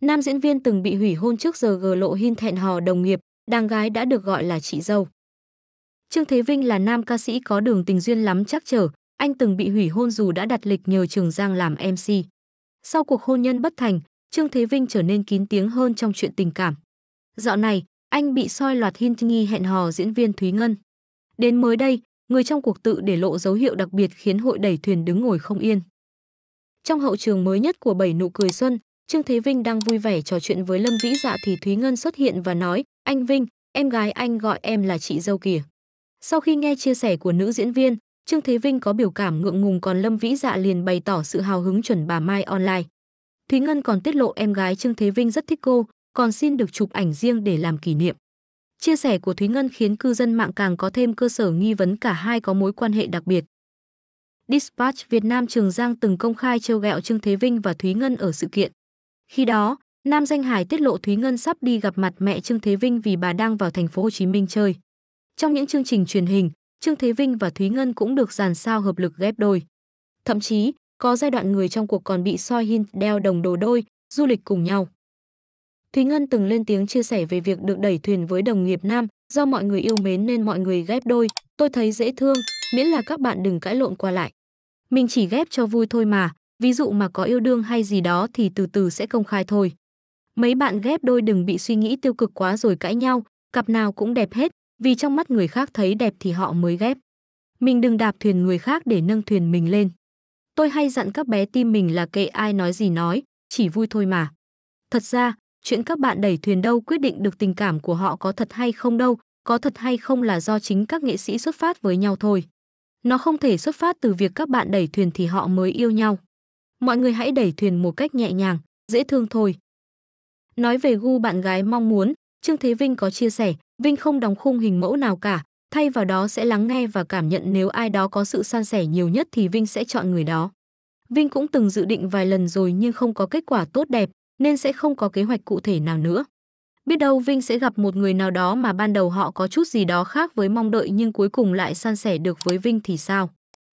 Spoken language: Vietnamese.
Nam diễn viên từng bị hủy hôn trước giờ gờ lộ hin thẹn hò đồng nghiệp, đàng gái đã được gọi là chị dâu. Trương Thế Vinh là nam ca sĩ có đường tình duyên lắm chắc trở, anh từng bị hủy hôn dù đã đặt lịch nhờ Trường Giang làm MC. Sau cuộc hôn nhân bất thành, Trương Thế Vinh trở nên kín tiếng hơn trong chuyện tình cảm. Dạo này, anh bị soi loạt hint nghi hẹn hò diễn viên Thúy Ngân. Đến mới đây, người trong cuộc tự để lộ dấu hiệu đặc biệt khiến hội đẩy thuyền đứng ngồi không yên. Trong hậu trường mới nhất của Bảy nụ cười xuân, Trương Thế Vinh đang vui vẻ trò chuyện với Lâm Vĩ Dạ thì Thúy Ngân xuất hiện và nói, anh Vinh, em gái anh gọi em là chị dâu kìa. Sau khi nghe chia sẻ của nữ diễn viên, Trương Thế Vinh có biểu cảm ngượng ngùng còn Lâm Vĩ Dạ liền bày tỏ sự hào hứng chuẩn bà Mai online. Thúy Ngân còn tiết lộ em gái Trương Thế Vinh rất thích cô, còn xin được chụp ảnh riêng để làm kỷ niệm. Chia sẻ của Thúy Ngân khiến cư dân mạng càng có thêm cơ sở nghi vấn cả hai có mối quan hệ đặc biệt. Dispatch Việt Nam Trường Giang từng công khai trêu ghẹo Trương Thế Vinh và Thúy Ngân ở sự kiện khi đó, Nam Danh Hải tiết lộ Thúy Ngân sắp đi gặp mặt mẹ Trương Thế Vinh vì bà đang vào thành phố Hồ Chí Minh chơi. Trong những chương trình truyền hình, Trương Thế Vinh và Thúy Ngân cũng được dàn sao hợp lực ghép đôi. Thậm chí, có giai đoạn người trong cuộc còn bị soi hin đeo đồng đồ đôi, du lịch cùng nhau. Thúy Ngân từng lên tiếng chia sẻ về việc được đẩy thuyền với đồng nghiệp nam, do mọi người yêu mến nên mọi người ghép đôi, tôi thấy dễ thương, miễn là các bạn đừng cãi lộn qua lại. Mình chỉ ghép cho vui thôi mà, Ví dụ mà có yêu đương hay gì đó thì từ từ sẽ công khai thôi. Mấy bạn ghép đôi đừng bị suy nghĩ tiêu cực quá rồi cãi nhau, cặp nào cũng đẹp hết, vì trong mắt người khác thấy đẹp thì họ mới ghép. Mình đừng đạp thuyền người khác để nâng thuyền mình lên. Tôi hay dặn các bé tim mình là kệ ai nói gì nói, chỉ vui thôi mà. Thật ra, chuyện các bạn đẩy thuyền đâu quyết định được tình cảm của họ có thật hay không đâu, có thật hay không là do chính các nghệ sĩ xuất phát với nhau thôi. Nó không thể xuất phát từ việc các bạn đẩy thuyền thì họ mới yêu nhau mọi người hãy đẩy thuyền một cách nhẹ nhàng, dễ thương thôi. Nói về gu bạn gái mong muốn, Trương Thế Vinh có chia sẻ, Vinh không đóng khung hình mẫu nào cả, thay vào đó sẽ lắng nghe và cảm nhận nếu ai đó có sự san sẻ nhiều nhất thì Vinh sẽ chọn người đó. Vinh cũng từng dự định vài lần rồi nhưng không có kết quả tốt đẹp, nên sẽ không có kế hoạch cụ thể nào nữa. Biết đâu Vinh sẽ gặp một người nào đó mà ban đầu họ có chút gì đó khác với mong đợi nhưng cuối cùng lại san sẻ được với Vinh thì sao?